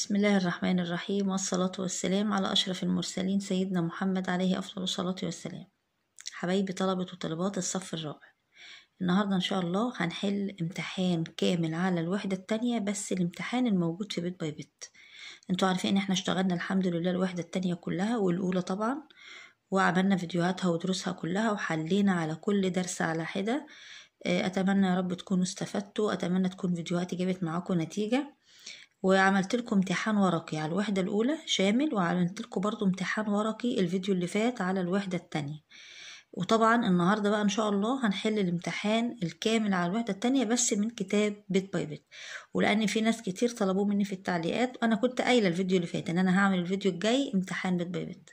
بسم الله الرحمن الرحيم والصلاة والسلام على أشرف المرسلين سيدنا محمد عليه أفضل الصلاة والسلام حبايبي طلبة وطالبات الصف الرابع النهاردة إن شاء الله هنحل امتحان كامل على الوحدة التانية بس الامتحان الموجود في بيت باي بيت انتوا عارفين ان احنا اشتغلنا الحمد لله الوحدة التانية كلها والأولى طبعا وعملنا فيديوهاتها ودروسها كلها وحلينا على كل درس على حدة اتمنى يا رب تكونوا استفدتوا اتمنى تكون فيديوهاتي جابت معاكم نتيجه وعملت لكم امتحان ورقي على الوحدة الأولى شامل وعملت لكم برضو امتحان ورقي الفيديو اللي فات على الوحدة التانية وطبعا النهاردة بقى إن شاء الله هنحل الامتحان الكامل على الوحدة التانية بس من كتاب بيت باي بيت ولأن في ناس كتير طلبوه مني في التعليقات وأنا كنت قايلة الفيديو اللي فات إن أنا هعمل الفيديو الجاي امتحان بيت باي بيت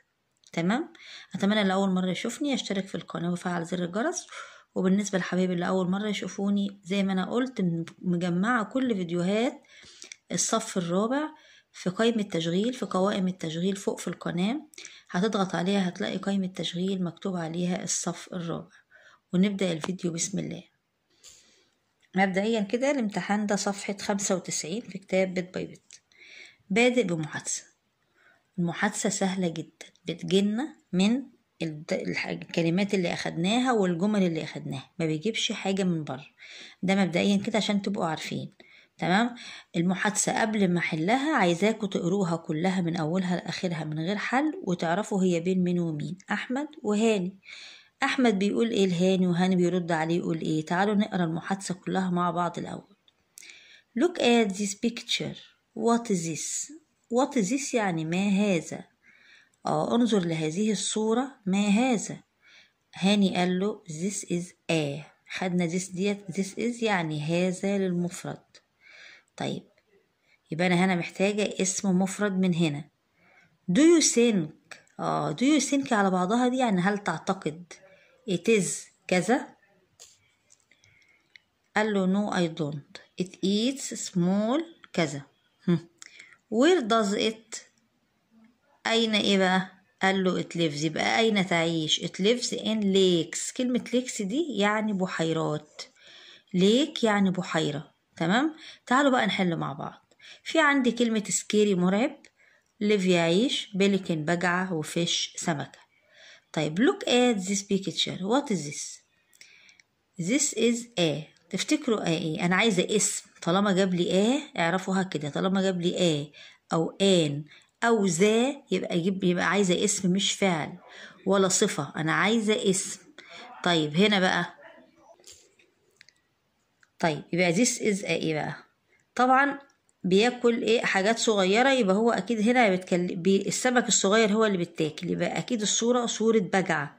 تمام أتمنى اللي أول مرة يشوفني يشترك في القناة وفعل زر الجرس وبالنسبة لحبايبي اللي أول مرة يشوفوني زي ما أنا قلت مجمعة كل فيديوهات الصف الرابع في قائمة تشغيل في قوائم التشغيل فوق في القناة هتضغط عليها هتلاقي قائمة تشغيل مكتوب عليها الصف الرابع ونبدأ الفيديو بسم الله مبدئيا كده الامتحان ده صفحة خمسة وتسعين في كتاب بيت باي بيت بادئ بمحادثة المحادثة سهلة جدا بتجيلنا من الكلمات اللي اخدناها والجمل اللي اخدناها ما بيجيبش حاجة من بره ده مبدئيا كده عشان تبقوا عارفين تمام المحادثة قبل ما أحلها عايزاكوا تقروها كلها من أولها لآخرها من غير حل وتعرفوا هي بين مين ومين أحمد وهاني أحمد بيقول إيه لهاني وهاني بيرد عليه يقول إيه تعالوا نقرا المحادثة كلها مع بعض الأول Look at this picture What is this? What is this يعني ما هذا؟ آه انظر لهذه الصورة ما هذا؟ هاني قال له this is a خدنا this ديت this is يعني هذا للمفرد طيب يبقى أنا هنا محتاجة اسم مفرد من هنا do you think اه do you think على بعضها دي يعني هل تعتقد it is كذا قال له no I don't it eats small كذا where does it أين إيه بقى قال له it lives يبقى أين تعيش it lives in lakes كلمة lakes دي يعني بحيرات lake يعني بحيرة تمام تعالوا بقى نحل مع بعض في عندي كلمة سكيري مرعب ليفيا عيش بيليكن بجعة وفيش سمكة طيب look at this picture what is this this is a تفتكروا a ايه انا عايزة اسم طالما جاب لي a اعرفوها كده طالما جاب لي a او ان او ذا يبقى يبقى عايزة اسم مش فعل ولا صفة انا عايزة اسم طيب هنا بقى طيب يبقى this is a ايه بقى طبعا بياكل ايه حاجات صغيره يبقى هو اكيد هنا بيتكلم بي السمك الصغير هو اللي بيتاكل يبقى اكيد الصوره صوره بجعه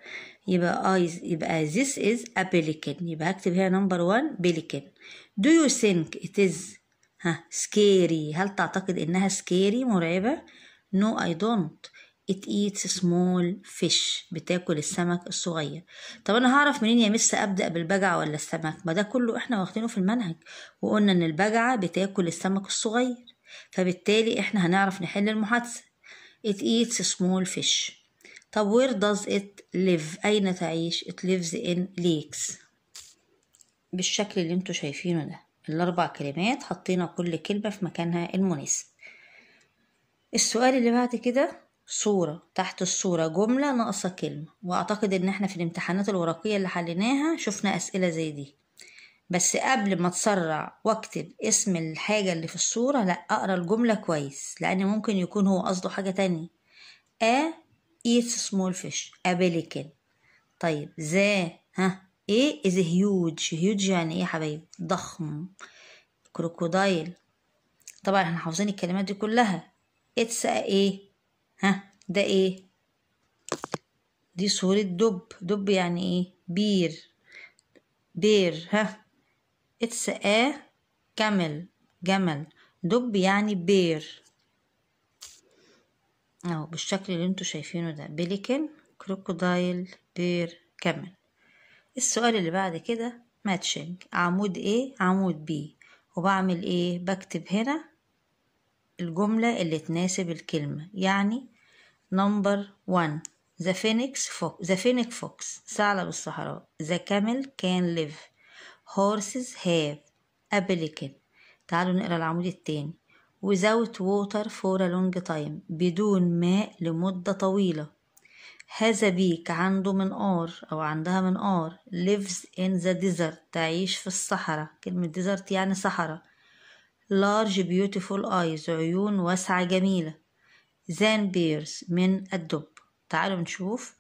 يبقى ايز يبقى this is a pelican يبقى هكتب هنا نمبر 1 pelican do you think it is ها scary هل تعتقد انها scary مرعبه no I don't it eats small fish بتاكل السمك الصغير طب انا هعرف منين يا مس ابدا بالبجعه ولا السمك ما ده كله احنا واخدينه في المنهج وقلنا ان البجعه بتاكل السمك الصغير فبالتالي احنا هنعرف نحل المحادثه it eats small fish طب where does it live اين تعيش it lives in lakes بالشكل اللي انتوا شايفينه ده الاربع كلمات حطينا كل كلمه في مكانها المناسب السؤال اللي بعد كده صورة تحت الصورة جملة ناقصة كلمة وأعتقد إن إحنا في الامتحانات الورقية اللي حليناها شفنا أسئلة زي دي بس قبل ما اتسرع واكتب اسم الحاجة اللي في الصورة لا أقرأ الجملة كويس لأن ممكن يكون هو قصده حاجة تانية A eats small fish a pelican طيب ذا ها ايه is huge huge يعني ايه يا حبايبي ضخم كروكودايل طبعا احنا حافظين الكلمات دي كلها اتس ايه ها ده ايه دي صورة دب دب يعني ايه بير بير ها اتس ا كامل جمل دب يعني بير اهو بالشكل اللي انتوا شايفينه ده بيليكن كروكودايل بير كامل السؤال اللي بعد كده ماتشنج عمود ايه عمود بي وبعمل ايه بكتب هنا الجملة اللي تناسب الكلمة يعني نمبر وان The phoenix fox The phoenix fox ثعلب الصحراء The camel can live Horses have A pelican تعالوا نقرا العمود التاني Without water for a long time بدون ماء لمدة طويلة هذا بيك عنده منقار أو عندها منقار lives in the desert تعيش في الصحراء كلمة desert يعني صحراء large beautiful eyes عيون واسعة جميلة than bears من الدب تعالوا نشوف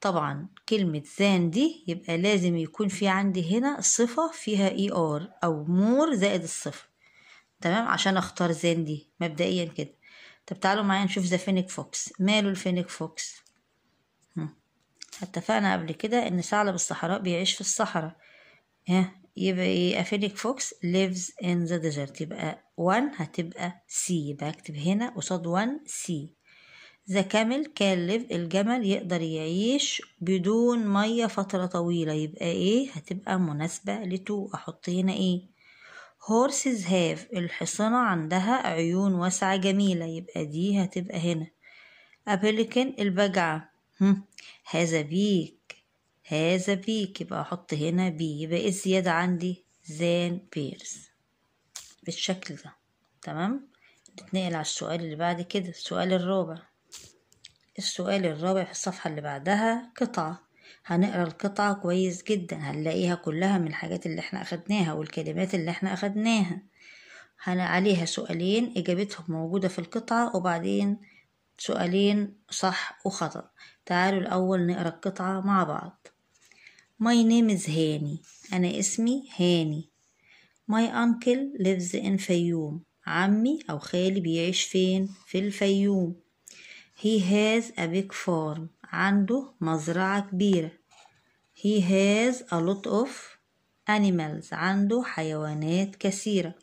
طبعا كلمة than دي يبقى لازم يكون في عندي هنا صفة فيها اي e ار او more زائد الصفة تمام عشان اختار than دي مبدئيا كده طب تعالوا معايا نشوف ذا فينيك فوكس ماله الفينيك فوكس اتفقنا قبل كده ان ثعلب الصحراء بيعيش في الصحراء ها يبقى ايه افينيك فوكس ليفز ان ذا ديزرت يبقى 1 هتبقى سي يبقى اكتب هنا قصاد 1 سي ذا كامل كان ليف الجمل يقدر يعيش بدون مية فترة طويلة يبقى ايه هتبقى مناسبة لتو احط هنا ايه هورسز هاف الحصانة عندها عيون واسعة جميلة يبقى دي هتبقى هنا a البجعة هذا بيك هذا بيك يبقى احط هنا بي يبقى ايه الزيادة عندي زان بيرز بالشكل ده تمام نتنقل على السؤال اللي بعد كده السؤال الرابع السؤال الرابع في الصفحة اللي بعدها قطعة هنقرا القطعة كويس جدا هنلاقيها كلها من الحاجات اللي احنا اخدناها والكلمات اللي احنا اخدناها هنا عليها سؤالين اجابتهم موجودة في القطعة وبعدين سؤالين صح وخطأ تعالوا الاول نقرا القطعة مع بعض My name is هاني أنا اسمي هاني My uncle lives in فيوم عمي أو خالي بيعيش فين؟ في الفيوم He has a big farm عنده مزرعة كبيرة He has a lot of animals عنده حيوانات كثيرة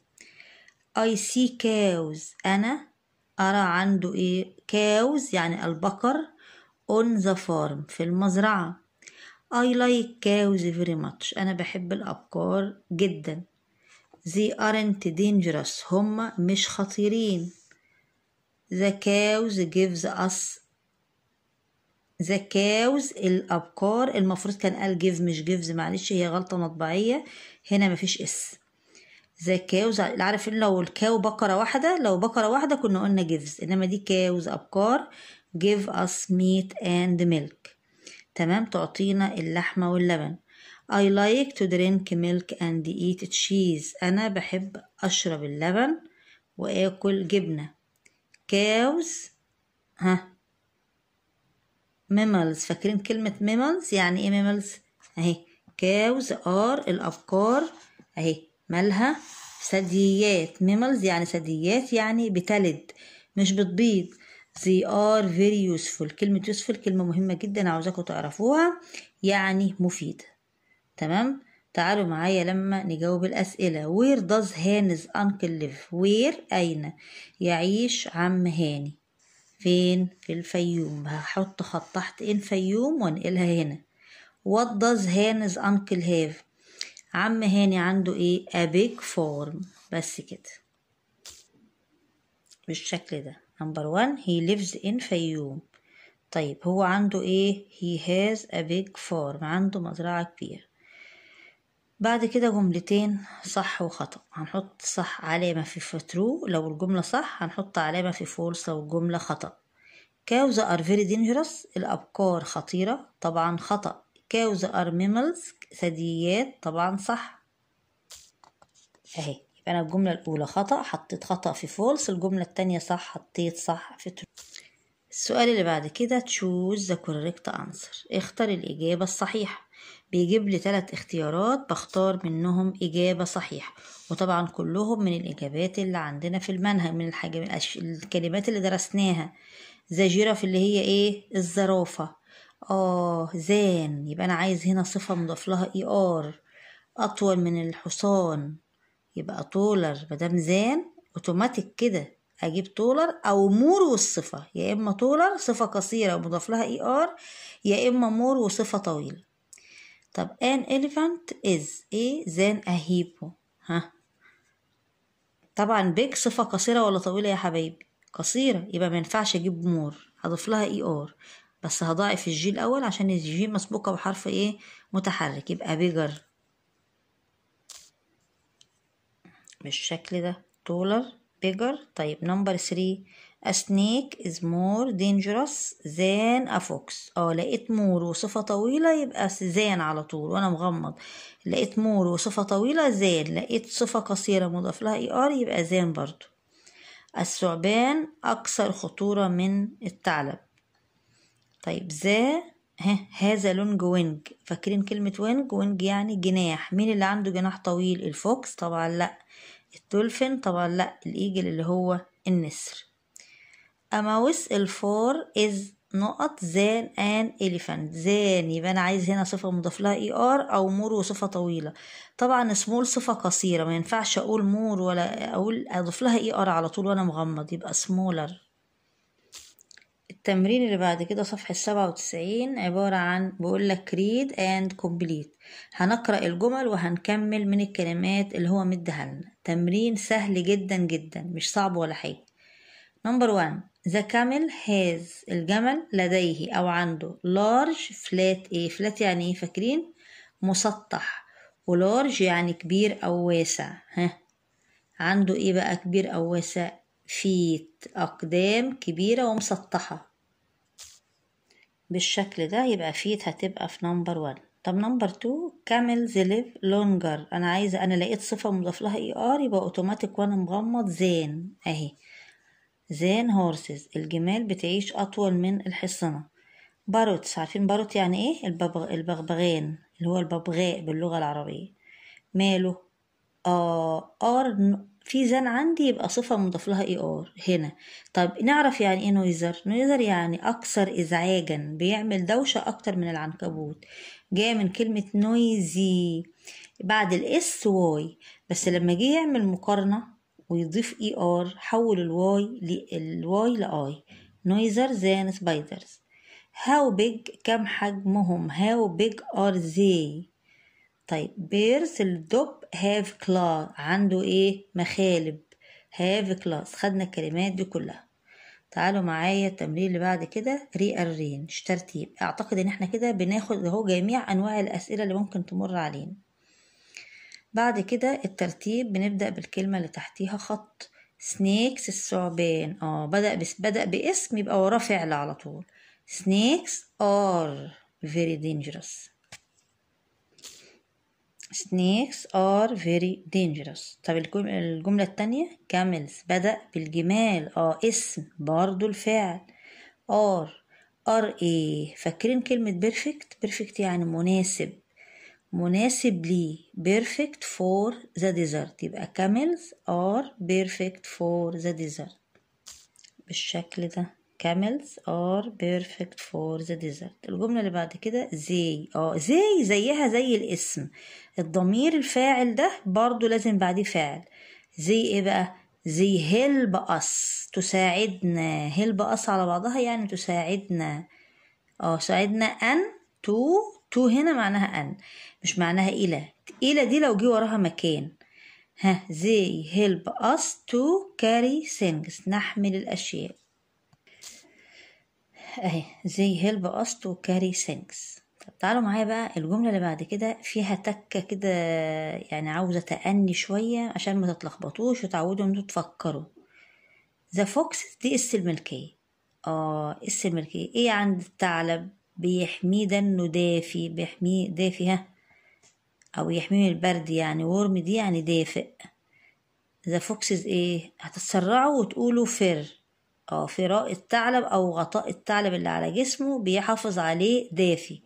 I see cows أنا أرى عنده إيه cows يعني البقر on the farm في المزرعة I like cows very much أنا بحب الأبقار جدا They aren't dangerous هما مش خطيرين The cows gives us The cows الأبقار المفروض كان قال give مش gives معلش هي غلطة مطبعية هنا مفيش اس The cows عارف لو الكاو بقرة واحدة لو بقرة واحدة كنا قلنا gives إنما دي cows أبقار give us meat and milk تمام تعطينا اللحمة واللبن I like to drink milk and eat cheese أنا بحب أشرب اللبن وآكل جبنة cows ها mammals فاكرين كلمة mammals يعني ايه mammals اهي cows are الأبقار اهي مالها ثدييات mammals يعني ثدييات يعني بتلد مش بتبيض they are very useful كلمة useful كلمة مهمة جدا عاوزاكم تعرفوها يعني مفيدة تمام تعالوا معايا لما نجاوب الأسئلة where does هانز uncle live where أين يعيش عم هاني فين في الفيوم هحط خط تحت إن فيوم وانقلها هنا what does هانز uncle have عم هاني عنده ايه a big farm بس كده بالشكل ده نمبر 1 he lives in فيوم طيب هو عنده ايه he has a big farm عنده مزرعة كبيرة بعد كده جملتين صح وخطأ هنحط صح علامة في فترو لو الجملة صح هنحط علامة في فولس لو الجملة خطأ cows are very dangerous الأبقار خطيرة طبعا خطأ cows are mammals ثدييات طبعا صح اهي فأنا الجملة الأولى خطأ حطيت خطأ في فولس الجملة التانية صح حطيت صح في ترو السؤال اللي بعد كده choose the correct answer اختر الإجابة الصحيحة بيجيب لي ثلاث اختيارات بختار منهم إجابة صحيحة وطبعا كلهم من الإجابات اللي عندنا في المنهج من الحاجة الكلمات اللي درسناها ذا جيراف اللي هي إيه الزرافة آه زان يبقى أنا عايز هنا صفة مضاف لها إي e آر أطول من الحصان يبقى طولر مدام زان اوتوماتيك كده اجيب طولر او مور والصفه يا اما طولر صفه قصيره ومضاف لها اي e ار يا اما مور وصفه طويله طب ان elephant از ايه زان اهيبو ها طبعا بيج صفه قصيره ولا طويله يا حبايبي قصيره يبقى ما ينفعش اجيب مور هضيف لها اي e ار بس هضاعف الجي الاول عشان الجي مسبوقه بحرف ايه متحرك يبقى بيجر بالشكل ده taller bigger طيب نمبر three a snake is more dangerous than a fox اه لقيت مور وصفة طويلة يبقى زان على طول وانا مغمض لقيت مور وصفة طويلة زان لقيت صفة قصيرة مضاف لها اي e ار يبقى زان برضو الثعبان اكثر خطورة من الثعلب طيب ذا ها هذا لونج وينج فاكرين كلمة وينج وينج يعني جناح مين اللي عنده جناح طويل الفوكس طبعا لا الدولفين طبعا لا الايجل اللي هو النسر اماوس الفور از نقط زان ان اليفانت زان يبقى انا عايز هنا صفه مضاف لها اي ار او مور وصفه طويله طبعا سمول صفه قصيره ما ينفعش اقول مور ولا اقول اضيف لها اي ار على طول وانا مغمض يبقى سمولر التمرين اللي بعد كده صفحة سبعة وتسعين عبارة عن بقولك read and complete هنقرأ الجمل وهنكمل من الكلمات اللي هو مدها لنا تمرين سهل جدا جدا مش صعب ولا حاجة نمبر 1 ذا camel هاز الجمل لديه أو عنده large flat إيه flat يعني إيه فاكرين مسطح ولارج يعني كبير أو واسع ها عنده إيه بقى كبير أو واسع فيت أقدام كبيرة ومسطحة بالشكل ده يبقى فيت هتبقى في نمبر 1 طب نمبر 2 كامل ذا ليف لونجر انا عايزه انا لقيت صفه مضاف لها اي e ار يبقى اوتوماتيك وانا مغمض زين اهي زين هورسز الجمال بتعيش اطول من الحصانه باروتس عارفين باروت يعني ايه البغبغان اللي هو الببغاء باللغه العربيه ماله اه ار في زن عندي يبقى صفة مضاف لها اي ار هنا طب نعرف يعني ايه نويزر نويزر يعني اكثر ازعاجا بيعمل دوشة اكتر من العنكبوت جاي من كلمة نويزي بعد الاس واي بس لما جه يعمل مقارنة ويضيف اي ار حول الواي الواي لاي نويزر زان سبايدرز هاو بيج كم حجمهم هاو بيج ار زي طيب بيرس الدب هاف كلا عنده ايه مخالب هاف كلاس خدنا الكلمات دي كلها تعالوا معايا التمرين اللي بعد كده ري ارينج ترتيب اعتقد ان احنا كده بناخد اهو جميع انواع الاسئله اللي ممكن تمر علينا بعد كده الترتيب بنبدا بالكلمه اللي تحتيها خط سنيكس الثعبان اه بدا بس بدا باسم يبقى وراه فعل على طول سنيكس ار فيري دينجرس snakes are very dangerous طب الجملة التانية camels بدأ بالجمال اه اسم برضو الفعل are are ايه فاكرين كلمة perfect perfect يعني مناسب مناسب لي perfect for the desert يبقى camels are perfect for the desert بالشكل ده camels are perfect for the desert الجملة اللي بعد كده زي اه زي زيها زي الاسم الضمير الفاعل ده برضو لازم بعديه فاعل زي ايه بقى زي هيلب اس تساعدنا هيلب اس على بعضها يعني تساعدنا اه ساعدنا ان تو تو هنا معناها ان مش معناها الى الى دي لو جه وراها مكان ها زي هيلب اس تو كاري things نحمل الاشياء اهي زي هيلب اس تو كاري ثينكس طب تعالوا معايا بقى الجمله اللي بعد كده فيها تكه كده يعني عاوزه تأني شويه عشان ما تتلخبطوش وتعودوا انتوا تفكروا ذا فوكس دي اس الملكيه اه اس الملكيه ايه عند الثعلب بيحميه ده انه دافي بيحميه دافي ها او يحميه من البرد يعني ورم دي يعني دافئ ذا فوكسز ايه هتتسرعوا وتقولوا فر اه فراء الثعلب او غطاء الثعلب اللي على جسمه بيحافظ عليه دافي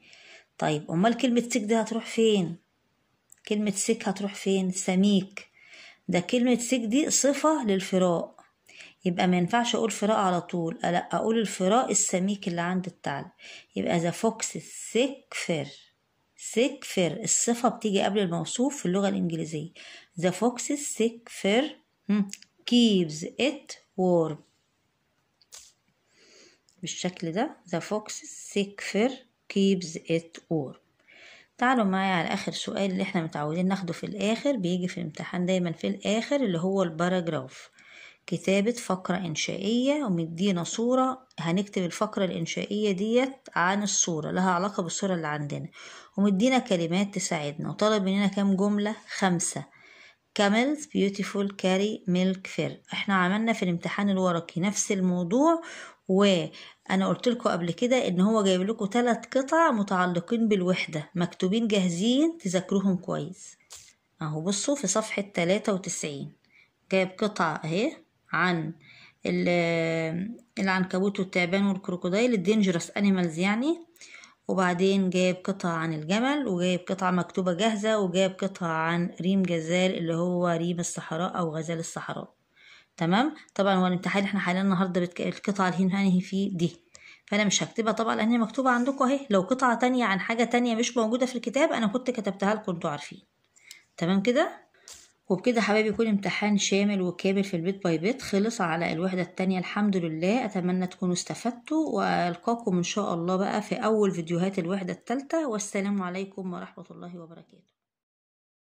طيب امال كلمه سيك دي هتروح فين كلمه سيك هتروح فين سميك ده كلمه سيك دي صفه للفراء يبقى ما ينفعش اقول فراء على طول لا اقول الفراء السميك اللي عند الثعلب يبقى ذا فوكس سيك فير سيك فير الصفه بتيجي قبل الموصوف في اللغه الانجليزيه ذا فوكس سيك فير كيبز ات warm بالشكل ده the fox seeker keeps it warm تعالوا معايا على اخر سؤال اللي احنا متعودين ناخده في الاخر بيجي في الامتحان دايما في الاخر اللي هو الباراجراف كتابة فقرة إنشائية ومدينا صورة هنكتب الفقرة الإنشائية ديت عن الصورة لها علاقة بالصورة اللي عندنا ومدينا كلمات تساعدنا وطلب مننا كام جملة خمسة كاملز بيوتيفول كاري ميلك فير احنا عملنا في الامتحان الورقي نفس الموضوع وانا قلت لكم قبل كده ان هو جايب لكم ثلاث قطع متعلقين بالوحده مكتوبين جاهزين تذاكروهم كويس اهو بصوا في صفحه 93 جايب قطع اهي عن العنكبوت والتعبان والكروكودايل الدينجرس انيمالز يعني وبعدين جايب قطع عن الجمل وجايب قطعة مكتوبة جاهزة وجايب قطع عن ريم جزال اللي هو ريم الصحراء أو غزال الصحراء تمام طبعا هو الامتحان احنا حاليا النهارده بتك... القطعه اللي هننهي فيه دي فانا مش هكتبها طبعا لان هي مكتوبه عندكم اهي لو قطعه تانية عن حاجه تانية مش موجوده في الكتاب انا كنت كتبتها لكم انتوا عارفين تمام كده وبكده حبايبي يكون امتحان شامل وكامل في البيت باي بيت خلص على الوحدة التانية الحمد لله أتمنى تكونوا استفدتوا وألقاكم إن شاء الله بقى في أول فيديوهات الوحدة التالتة والسلام عليكم ورحمة الله وبركاته